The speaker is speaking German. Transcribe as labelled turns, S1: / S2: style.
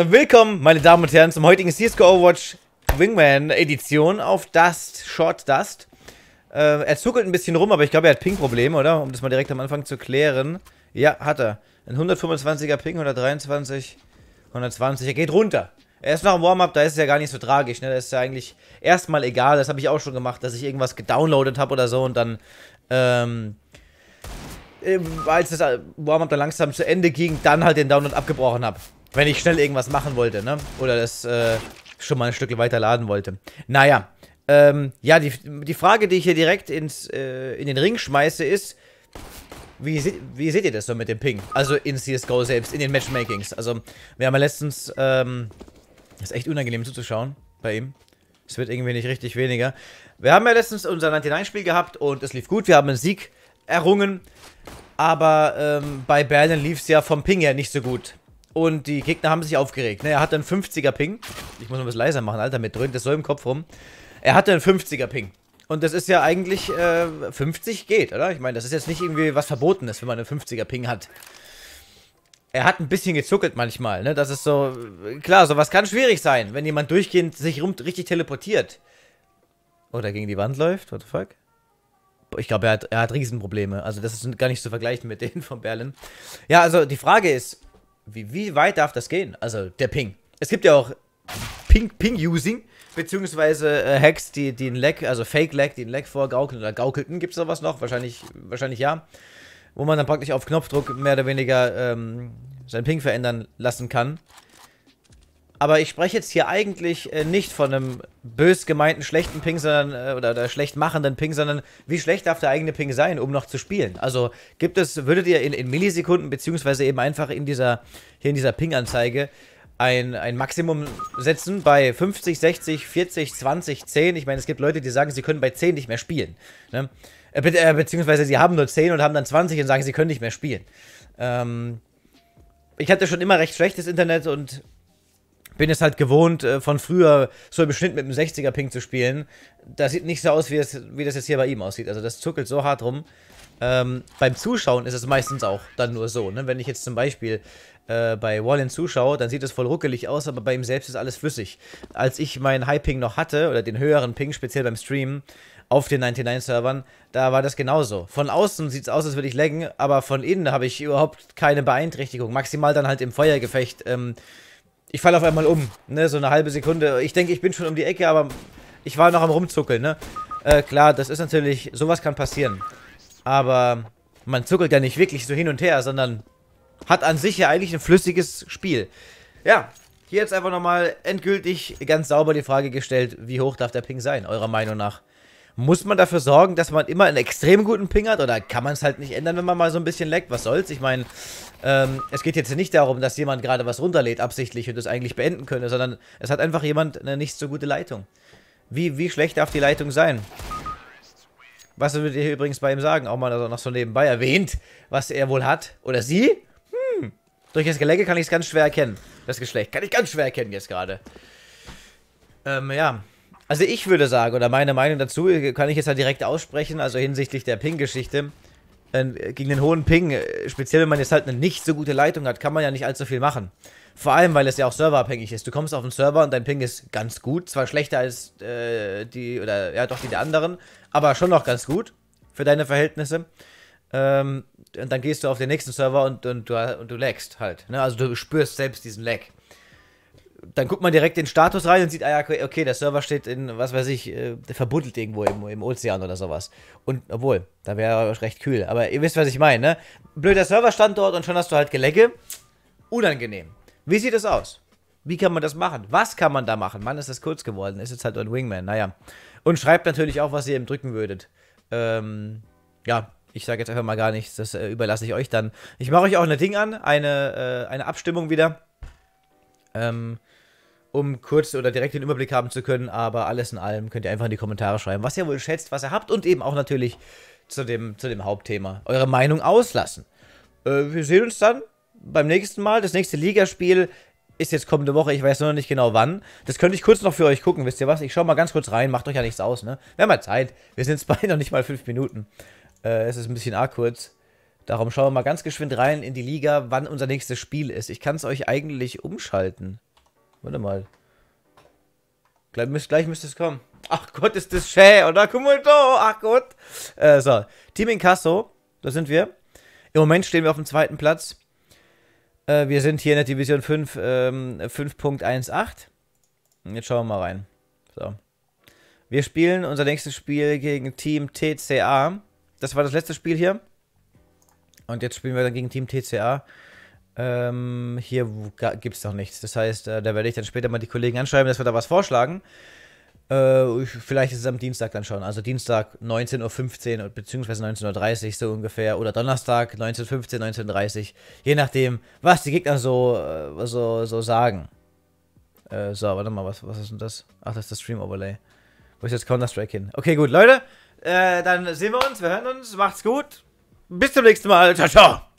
S1: willkommen, meine Damen und Herren, zum heutigen CSGO Overwatch Wingman Edition auf Dust, Short Dust. Äh, er zuckelt ein bisschen rum, aber ich glaube, er hat Ping-Probleme, oder? Um das mal direkt am Anfang zu klären. Ja, hat er. Ein 125er Ping, 123, 120. Er geht runter. Er ist noch im Warm-Up, da ist es ja gar nicht so tragisch, ne? Das ist ja eigentlich erstmal egal. Das habe ich auch schon gemacht, dass ich irgendwas gedownloadet habe oder so und dann, ähm, äh, als das Warm-Up dann langsam zu Ende ging, dann halt den Download abgebrochen habe. Wenn ich schnell irgendwas machen wollte, ne? Oder das äh, schon mal ein Stück weiter laden wollte. Naja, ähm, ja, die, die Frage, die ich hier direkt ins, äh, in den Ring schmeiße, ist, wie, se wie seht ihr das so mit dem Ping? Also in CSGO selbst, in den Matchmakings. Also, wir haben ja letztens, ähm, ist echt unangenehm zuzuschauen bei ihm. Es wird irgendwie nicht richtig weniger. Wir haben ja letztens unser 99-Spiel gehabt und es lief gut. Wir haben einen Sieg errungen. Aber ähm, bei Berlin lief es ja vom Ping her nicht so gut. Und die Gegner haben sich aufgeregt. Ne? Er hat einen 50er Ping. Ich muss mal ein bisschen leiser machen, Alter, mit dröhnt das so im Kopf rum. Er hatte einen 50er Ping. Und das ist ja eigentlich, äh, 50 geht, oder? Ich meine, das ist jetzt nicht irgendwie was Verbotenes, wenn man einen 50er Ping hat. Er hat ein bisschen gezuckelt manchmal, ne? Das ist so, klar, sowas kann schwierig sein, wenn jemand durchgehend sich rum richtig teleportiert. Oder gegen die Wand läuft, what the fuck? ich glaube, er hat, er hat Riesenprobleme. Also das ist gar nicht zu vergleichen mit denen von Berlin. Ja, also die Frage ist, wie, wie weit darf das gehen? Also der Ping. Es gibt ja auch Ping-Using, Ping beziehungsweise äh, Hacks, die, die einen Lag, also Fake-Lag, die einen Lag vorgaukeln oder gaukelten. Gibt es sowas noch? Wahrscheinlich, wahrscheinlich ja. Wo man dann praktisch auf Knopfdruck mehr oder weniger ähm, seinen Ping verändern lassen kann. Aber ich spreche jetzt hier eigentlich äh, nicht von einem bös gemeinten schlechten Ping, sondern äh, oder, oder schlecht machenden Ping, sondern wie schlecht darf der eigene Ping sein, um noch zu spielen? Also gibt es, würdet ihr in, in Millisekunden beziehungsweise eben einfach in dieser hier in dieser Ping-Anzeige ein, ein Maximum setzen bei 50, 60, 40, 20, 10. Ich meine, es gibt Leute, die sagen, sie können bei 10 nicht mehr spielen. Ne? Äh, be äh, beziehungsweise sie haben nur 10 und haben dann 20 und sagen, sie können nicht mehr spielen. Ähm, ich hatte schon immer recht schlechtes Internet und bin es halt gewohnt, äh, von früher so im Schnitt mit einem 60er-Ping zu spielen. Das sieht nicht so aus, wie das, wie das jetzt hier bei ihm aussieht. Also das zuckelt so hart rum. Ähm, beim Zuschauen ist es meistens auch dann nur so. Ne? Wenn ich jetzt zum Beispiel äh, bei Wallin zuschaue, dann sieht es voll ruckelig aus, aber bei ihm selbst ist alles flüssig. Als ich meinen High-Ping noch hatte, oder den höheren Ping, speziell beim Streamen, auf den 99-Servern, da war das genauso. Von außen sieht es aus, als würde ich laggen, aber von innen habe ich überhaupt keine Beeinträchtigung. Maximal dann halt im Feuergefecht ähm, ich falle auf einmal um, ne, so eine halbe Sekunde. Ich denke, ich bin schon um die Ecke, aber ich war noch am rumzuckeln, ne. Äh, klar, das ist natürlich, sowas kann passieren. Aber man zuckelt ja nicht wirklich so hin und her, sondern hat an sich ja eigentlich ein flüssiges Spiel. Ja, hier jetzt einfach nochmal endgültig ganz sauber die Frage gestellt, wie hoch darf der Ping sein, eurer Meinung nach? Muss man dafür sorgen, dass man immer einen extrem guten Ping hat? Oder kann man es halt nicht ändern, wenn man mal so ein bisschen leckt? Was soll's? Ich meine, ähm, es geht jetzt nicht darum, dass jemand gerade was runterlädt absichtlich und es eigentlich beenden könnte, sondern es hat einfach jemand eine nicht so gute Leitung. Wie, wie schlecht darf die Leitung sein? Was würdet ihr übrigens bei ihm sagen? Auch mal also noch so nebenbei erwähnt, was er wohl hat. Oder sie? Hm. Durch das Gelenke kann ich es ganz schwer erkennen. Das Geschlecht kann ich ganz schwer erkennen jetzt gerade. Ähm, ja. Also ich würde sagen, oder meine Meinung dazu, kann ich jetzt halt direkt aussprechen, also hinsichtlich der Ping-Geschichte, äh, gegen den hohen Ping, äh, speziell wenn man jetzt halt eine nicht so gute Leitung hat, kann man ja nicht allzu viel machen. Vor allem, weil es ja auch serverabhängig ist. Du kommst auf den Server und dein Ping ist ganz gut, zwar schlechter als äh, die, oder ja doch die der anderen, aber schon noch ganz gut für deine Verhältnisse. Ähm, und dann gehst du auf den nächsten Server und, und, du, und du lagst halt. Ne? Also du spürst selbst diesen Lag dann guckt man direkt den Status rein und sieht, ah ja, okay, der Server steht in, was weiß ich, äh, verbuddelt irgendwo im, im Ozean oder sowas. Und obwohl, da wäre er recht kühl. Aber ihr wisst, was ich meine, ne? Blöder Serverstandort und schon hast du halt Gelecke. Unangenehm. Wie sieht es aus? Wie kann man das machen? Was kann man da machen? Mann, ist das kurz geworden. Ist jetzt halt ein Wingman. Naja. Und schreibt natürlich auch, was ihr eben drücken würdet. Ähm, ja, ich sage jetzt einfach mal gar nichts. Das äh, überlasse ich euch dann. Ich mache euch auch ein Ding an. Eine, äh, eine Abstimmung wieder. Ähm, um kurz oder direkt den Überblick haben zu können. Aber alles in allem könnt ihr einfach in die Kommentare schreiben, was ihr wohl schätzt, was ihr habt und eben auch natürlich zu dem, zu dem Hauptthema eure Meinung auslassen. Äh, wir sehen uns dann beim nächsten Mal. Das nächste Ligaspiel ist jetzt kommende Woche. Ich weiß nur noch nicht genau wann. Das könnte ich kurz noch für euch gucken. Wisst ihr was? Ich schaue mal ganz kurz rein. Macht euch ja nichts aus, ne? Wir haben ja Zeit. Wir sind bei noch nicht mal fünf Minuten. Äh, es ist ein bisschen arg kurz. Darum schauen wir mal ganz geschwind rein in die Liga, wann unser nächstes Spiel ist. Ich kann es euch eigentlich umschalten. Warte mal. Gleich, müsst, gleich müsste es kommen. Ach Gott, ist das schä, oder? Kumulto, ach Gott. Äh, so, Team Incasso, da sind wir. Im Moment stehen wir auf dem zweiten Platz. Äh, wir sind hier in der Division 5, ähm, 5.18. Jetzt schauen wir mal rein. So. Wir spielen unser nächstes Spiel gegen Team TCA. Das war das letzte Spiel hier. Und jetzt spielen wir dann gegen Team TCA. Ähm, hier gibt es noch nichts. Das heißt, äh, da werde ich dann später mal die Kollegen anschreiben, dass wir da was vorschlagen. Äh, vielleicht ist es am Dienstag dann schon. Also Dienstag 19.15 Uhr bzw. 19.30 Uhr so ungefähr. Oder Donnerstag 19.15 Uhr, 19.30 Uhr. Je nachdem, was die Gegner so, äh, so, so sagen. Äh, so, warte mal, was, was ist denn das? Ach, das ist das Stream-Overlay. Wo ist jetzt Counter-Strike hin? Okay, gut, Leute. Äh, dann sehen wir uns, wir hören uns. Macht's gut. Bis zum nächsten Mal. Ciao, ciao.